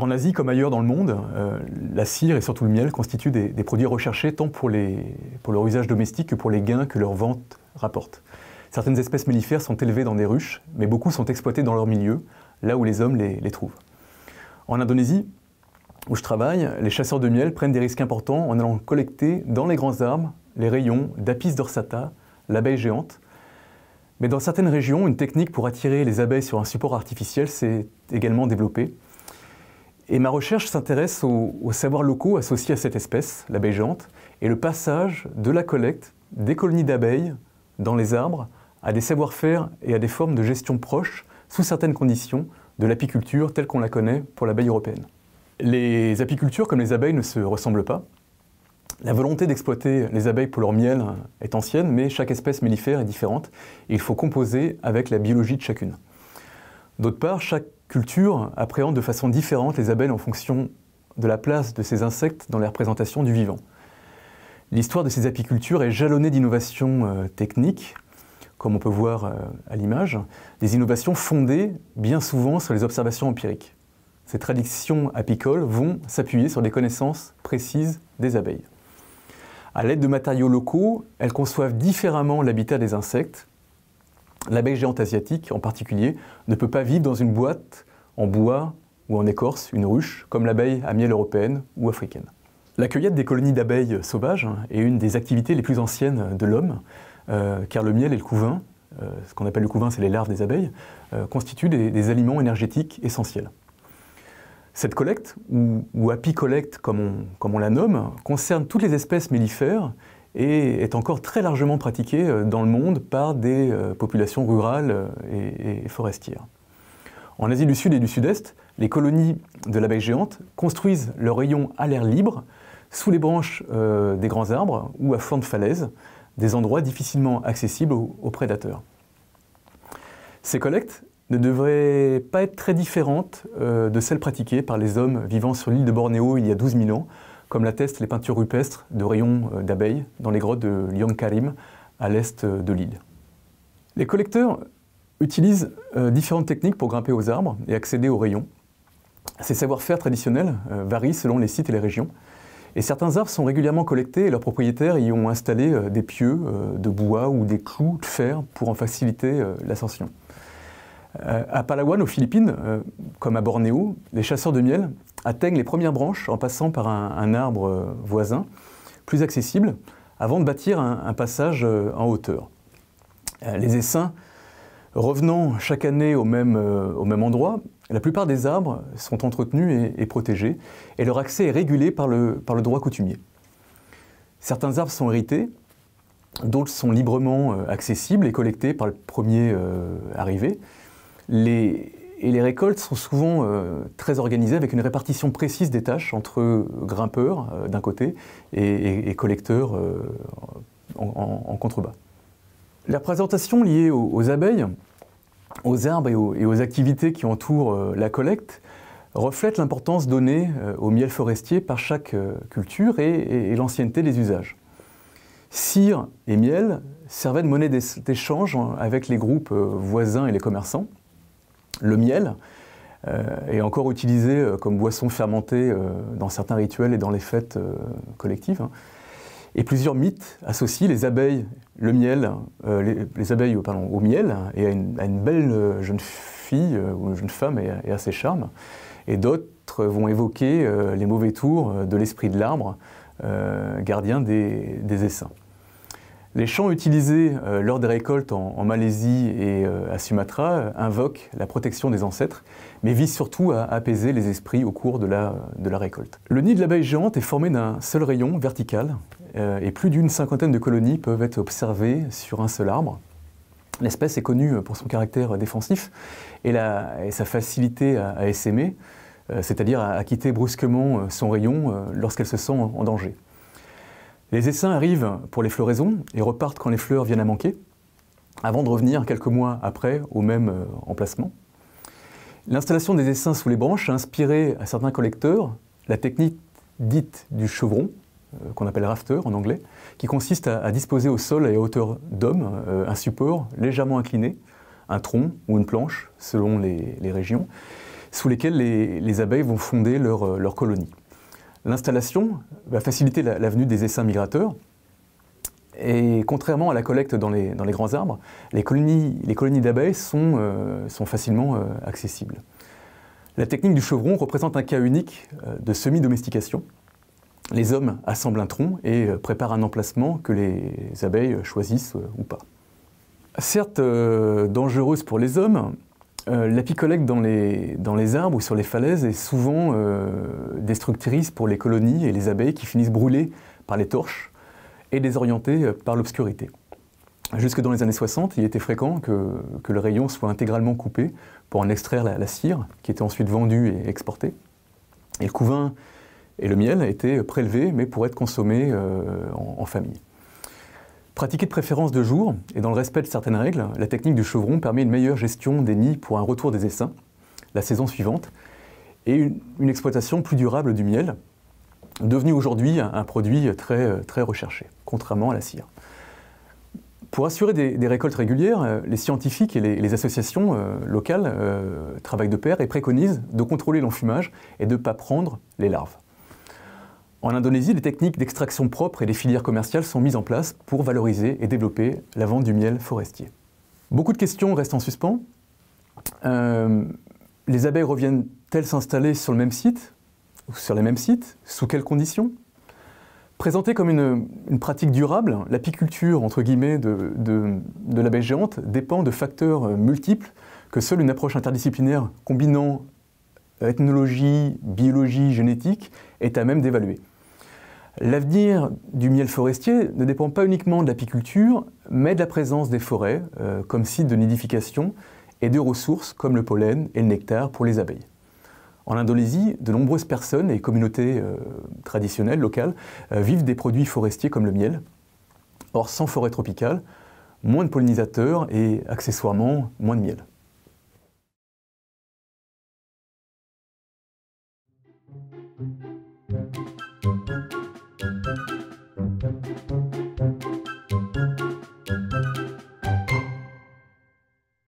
En Asie comme ailleurs dans le monde, euh, la cire et surtout le miel constituent des, produits recherchés tant pour, les, pour, leur usage domestique que pour les gains que leur vente rapporte. Certaines espèces mellifères sont élevées dans des ruches, mais beaucoup sont exploitées dans leur milieu, là où les hommes les, les trouvent. En Indonésie, où je travaille, les chasseurs de miel prennent des risques importants en allant collecter dans les grands arbres les rayons d'Apis dorsata, l'abeille géante. Mais dans certaines régions, une technique pour attirer les abeilles sur un support artificiel s'est également développée. Et ma recherche s'intéresse aux, savoirs locaux associés à cette espèce, l'abeille géante, et le passage de la collecte des colonies d'abeilles dans les arbres à des savoir-faire et à des formes de gestion proches, sous certaines conditions, de l'apiculture telle qu'on la connaît pour l'abeille européenne. Les apicultures comme les abeilles ne se ressemblent pas. La volonté d'exploiter les abeilles pour leur miel est ancienne, mais chaque espèce mellifère est différente et il faut composer avec la biologie de chacune. D'autre part, chaque culture appréhende de façon différente les abeilles en fonction de la place de ces insectes dans les représentation du vivant. L'histoire de ces apicultures est jalonnée d'innovations euh, techniques, comme on peut voir euh, à l'image, des innovations fondées bien souvent sur les observations empiriques ces traditions apicoles vont s'appuyer sur des connaissances précises des abeilles. À l'aide de matériaux locaux, elles conçoivent différemment l'habitat des insectes. L'abeille géante asiatique, en particulier, ne peut pas vivre dans une boîte en bois ou en écorce, une ruche, comme l'abeille à miel européenne ou africaine. La cueillette des colonies d'abeilles sauvages est une des activités les plus anciennes de l'homme, euh, car le miel et le couvain, euh, ce qu'on appelle le couvain, c'est les larves des abeilles, euh, constituent des aliments énergétiques essentiels. Cette collecte, ou, api apicollecte comme on, la nomme, concerne toutes les espèces mellifères et est encore très largement pratiquée euh, dans le monde par des euh, populations rurales euh, et, forestières. En Asie du Sud et du Sud-Est, les colonies de l'abeille géante construisent leurs rayons à l'air libre, sous les branches des grands arbres ou à flanc de falaise, des endroits difficilement accessibles aux, aux prédateurs. Ces collectes ne devrait pas être très différente euh, de celle pratiquée par les hommes vivant sur l'île de Bornéo il y a 12 000 ans, comme l'attestent les peintures rupestres de rayons euh, d'abeilles dans les grottes de lyon Karim à l'est euh, de l'île. Les collecteurs utilisent différentes techniques pour grimper aux arbres et accéder aux rayons. Ces savoir-faire traditionnels varient selon les sites et les régions. Et certains arbres sont régulièrement collectés et leurs propriétaires y ont installé des pieux de bois ou des clous de fer pour en faciliter l'ascension. Euh, à Palawan, aux Philippines, euh, comme à Bornéo, les chasseurs de miel atteignent les premières branches en passant par un, arbre euh, voisin, plus accessible, avant de bâtir un, passage en hauteur. les essaims revenant chaque année au même, endroit, la plupart des arbres sont entretenus et, protégés, et leur accès est régulé par le, droit coutumier. Certains arbres sont hérités, d'autres sont librement accessibles et collectés par le premier arrivé. Les, et les récoltes sont souvent euh, très organisées avec une répartition précise des tâches entre euh, grimpeurs euh, d'un côté et, collecteurs en, contrebas. La présentation liée aux, abeilles, aux arbres et aux activités qui entourent la collecte reflète l'importance donnée au miel forestier par chaque culture et, l'ancienneté des usages. Cire et miel servaient de monnaie d'échange hein, avec les groupes voisins et les commerçants le miel euh, est encore utilisé euh, comme boisson fermentée euh, dans certains rituels et dans les fêtes collectives. Hein. Et plusieurs mythes associent les abeilles, le miel, les, abeilles au miel hein, et à une, belle jeune fille ou jeune femme et, à ses charmes. Et d'autres vont évoquer les mauvais tours de l'esprit de l'arbre, gardien des essaims. Les champs utilisés euh, lors des récoltes en, Malaisie et euh, à Sumatra euh, invoquent la protection des ancêtres, mais visent surtout à apaiser les esprits au cours de la, récolte. Le nid de l'abeille géante est formé d'un seul rayon vertical, et plus d'une cinquantaine de colonies peuvent être observées sur un seul arbre. L'espèce est connue pour son caractère défensif et, sa facilité à, à c'est-à-dire à quitter brusquement son rayon lorsqu'elle se sent en danger. Les essaims arrivent pour les floraisons et repartent quand les fleurs viennent à manquer, avant de revenir quelques mois après au même euh, emplacement. L'installation des essaims sous les branches a inspiré à certains collecteurs la technique dite du chevron, euh, qu'on appelle rafter en anglais, qui consiste à, disposer au sol et à hauteur d'homme euh, un support légèrement incliné, un tronc ou une planche selon les, régions, sous lesquelles les, abeilles vont fonder leur, leur colonie. L'installation va faciliter la, venue des essaims migrateurs. Et contrairement à la collecte dans les, grands arbres, les colonies, d'abeilles sont, euh, facilement euh, accessibles. La technique du chevron représente un cas unique euh, de semi-domestication. Les hommes assemblent un tronc et préparent un emplacement que les abeilles choisissent ou pas. Certes dangereuse pour les hommes, euh, L'apicolecte dans les, arbres ou sur les falaises est souvent euh, destructrice pour les colonies et les abeilles qui finissent brûlées par les torches et désorientées euh, par l'obscurité. Jusque dans les années 60, il était fréquent que, le rayon soit intégralement coupé pour en extraire la, cire, qui était ensuite vendue et exportée. Et le couvain et le miel étaient prélevés, mais pour être consommés en famille. Pratiquée de préférence de jour et dans le respect de certaines règles, la technique du chevron permet une meilleure gestion des nids pour un retour des essaims la saison suivante et une, exploitation plus durable du miel, devenu aujourd'hui un, produit très, très recherché, contrairement à la cire. Pour assurer des, récoltes régulières, euh, les scientifiques et les, associations euh, locales euh, travaillent de pair et préconisent de contrôler l'enfumage et de ne pas prendre les larves. En Indonésie, les techniques d'extraction propre et des filières commerciales sont mises en place pour valoriser et développer la vente du miel forestier. Beaucoup de questions restent en suspens. Euh, les abeilles reviennent-elles s'installer sur le même site ou sur les mêmes sites Sous quelles conditions Présentée comme une, pratique durable, l'apiculture entre guillemets de, de, de l'abeille géante dépend de facteurs euh, multiples que seule une approche interdisciplinaire combinant ethnologie, biologie, génétique est à même d'évaluer. L'avenir du miel forestier ne dépend pas uniquement de l'apiculture, mais de la présence des forêts euh, comme site de nidification et de ressources comme le pollen et le nectar pour les abeilles. En Indonésie, de nombreuses personnes et communautés euh, traditionnelles locales euh, vivent des produits forestiers comme le miel. Or, sans forêt tropicale, moins de pollinisateurs et accessoirement moins de miel.